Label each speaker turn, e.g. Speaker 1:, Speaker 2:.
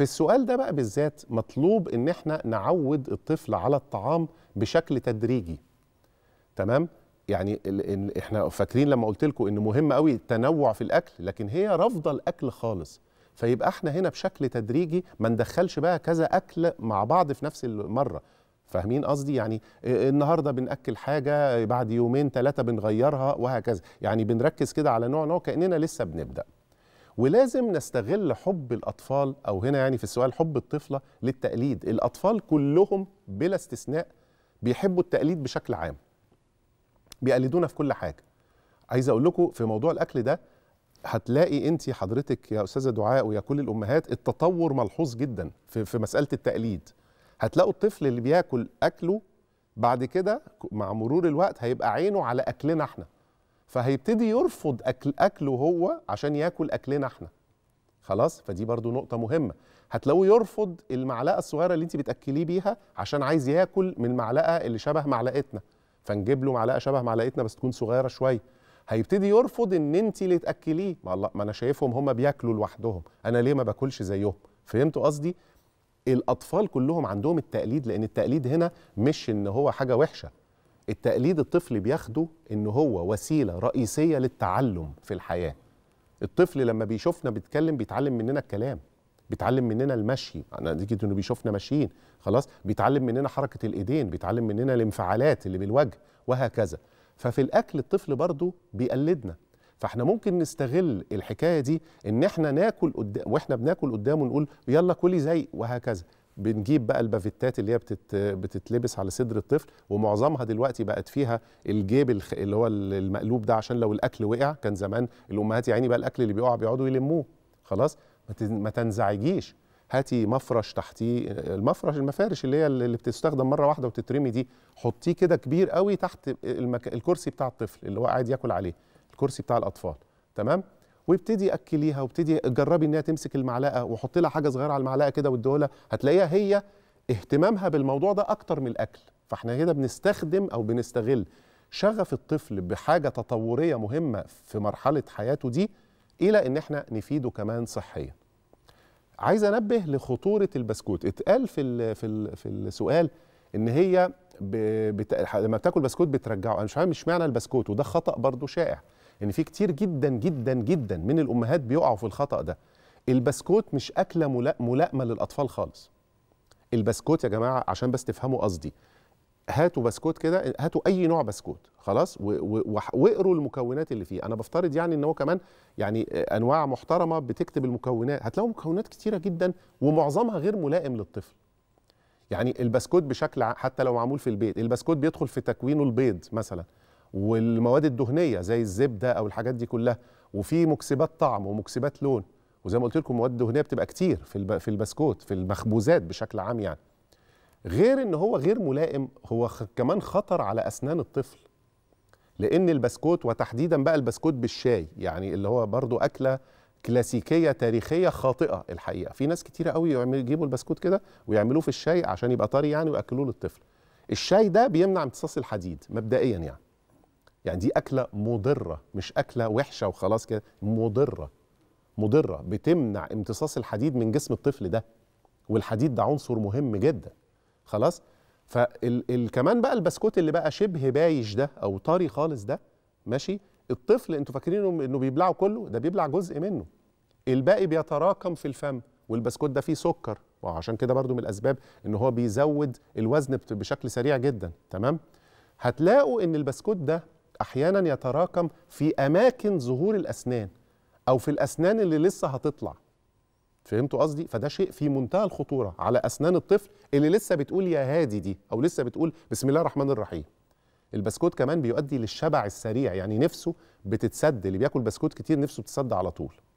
Speaker 1: في السؤال ده بقى بالذات مطلوب ان احنا نعود الطفل على الطعام بشكل تدريجي تمام يعني إن احنا فاكرين لما قلت لكم ان مهم قوي التنوع في الاكل لكن هي رافضه الاكل خالص فيبقى احنا هنا بشكل تدريجي ما ندخلش بقى كذا اكل مع بعض في نفس المره فاهمين قصدي يعني النهارده بناكل حاجه بعد يومين ثلاثه بنغيرها وهكذا يعني بنركز كده على نوع نوع كاننا لسه بنبدا ولازم نستغل حب الأطفال أو هنا يعني في السؤال حب الطفلة للتقليد الأطفال كلهم بلا استثناء بيحبوا التقليد بشكل عام بيقلدونا في كل حاجة عايز أقول لكم في موضوع الأكل ده هتلاقي انت حضرتك يا استاذه دعاء ويا كل الامهات التطور ملحوظ جدا في, في مساله التقليد هتلاقوا الطفل اللي بياكل اكله بعد كده مع مرور الوقت هيبقى عينه على اكلنا احنا فهيبتدي يرفض أكل أكله هو عشان ياكل أكلنا احنا خلاص فدي برضو نقطة مهمة هتلاقوه يرفض المعلقة الصغيرة اللي انت بتأكليه بيها عشان عايز ياكل من المعلقة اللي شبه معلقتنا فنجيب له معلقة شبه معلقتنا بس تكون صغيرة شوية هيبتدي يرفض ان انت اللي تاكليه ما الله ما انا شايفهم هم بياكلوا لوحدهم انا ليه ما باكلش زيهم فهمتوا قصدي الاطفال كلهم عندهم التقليد لان التقليد هنا مش ان هو حاجه وحشه التقليد الطفل بياخده ان هو وسيله رئيسيه للتعلم في الحياه الطفل لما بيشوفنا بيتكلم بيتعلم مننا الكلام بيتعلم مننا المشي انا نتيجه انه بيشوفنا ماشيين خلاص بيتعلم مننا حركه الايدين بيتعلم مننا الانفعالات اللي بالوجه وهكذا ففي الاكل الطفل برضه بيقلدنا فاحنا ممكن نستغل الحكايه دي ان احنا ناكل قدام واحنا بناكل قدامه نقول يلا كلي زي وهكذا بنجيب بقى البافيتات اللي هي بتت بتتلبس على صدر الطفل ومعظمها دلوقتي بقت فيها الجيب اللي هو المقلوب ده عشان لو الاكل وقع كان زمان الامهات يعني بقى الاكل اللي بيقع بيقعدوا يلموه خلاص ما تنزعجيش هاتي مفرش تحتيه المفرش المفارش اللي هي اللي بتستخدم مره واحده وتترمي دي حطيه كده كبير قوي تحت المك... الكرسي بتاع الطفل اللي هو قاعد ياكل عليه الكرسي بتاع الاطفال تمام وابتدي اكليها وابتدي جربي انها تمسك المعلقه وحطي لها حاجه صغيره على المعلقه كده واديها هتلاقيها هي اهتمامها بالموضوع ده اكتر من الاكل فاحنا هنا بنستخدم او بنستغل شغف الطفل بحاجه تطوريه مهمه في مرحله حياته دي الى ان احنا نفيده كمان صحيا عايز انبه لخطوره البسكوت اتقال في ال في ال في السؤال ان هي بت... لما بتاكل بسكوت بترجعه انا مش فاهم مش معنى البسكوت وده خطا برضو شائع ان يعني في كتير جدا جدا جدا من الامهات بيقعوا في الخطا ده البسكوت مش اكله ملائمه للاطفال خالص البسكوت يا جماعه عشان بس تفهموا قصدي هاتوا بسكوت كده هاتوا اي نوع بسكوت خلاص واقروا المكونات اللي فيه انا بفترض يعني ان هو كمان يعني انواع محترمه بتكتب المكونات هتلاقوا مكونات كتيره جدا ومعظمها غير ملائم للطفل يعني البسكوت بشكل حتى لو معمول في البيت البسكوت بيدخل في تكوينه البيض مثلا والمواد الدهنيه زي الزبده او الحاجات دي كلها وفي مكسبات طعم ومكسبات لون وزي ما قلت لكم مواد دهنيه بتبقى كتير في في البسكوت في المخبوزات بشكل عام يعني غير ان هو غير ملائم هو كمان خطر على اسنان الطفل لان البسكوت وتحديدا بقى البسكوت بالشاي يعني اللي هو برضه اكله كلاسيكيه تاريخيه خاطئه الحقيقه في ناس كتيره قوي يجيبوا البسكوت كده ويعملوه في الشاي عشان يبقى طري يعني وياكلوه للطفل الشاي ده بيمنع امتصاص الحديد مبدئيا يعني يعني دي اكله مضره مش اكله وحشه وخلاص كده مضره مضره بتمنع امتصاص الحديد من جسم الطفل ده والحديد ده عنصر مهم جدا خلاص فكمان بقى البسكوت اللي بقى شبه بايش ده او طري خالص ده ماشي الطفل انتوا فاكرينه انه بيبلعه كله ده بيبلع جزء منه الباقي بيتراكم في الفم والبسكوت ده فيه سكر وعشان كده برضو من الاسباب ان هو بيزود الوزن بشكل سريع جدا تمام هتلاقوا ان البسكوت ده احيانا يتراكم في اماكن ظهور الاسنان او في الاسنان اللي لسه هتطلع فهمتوا قصدي فده شيء في منتهى الخطوره على اسنان الطفل اللي لسه بتقول يا هادي دي او لسه بتقول بسم الله الرحمن الرحيم البسكوت كمان بيؤدي للشبع السريع يعني نفسه بتتسد اللي بياكل بسكوت كتير نفسه بتتسد على طول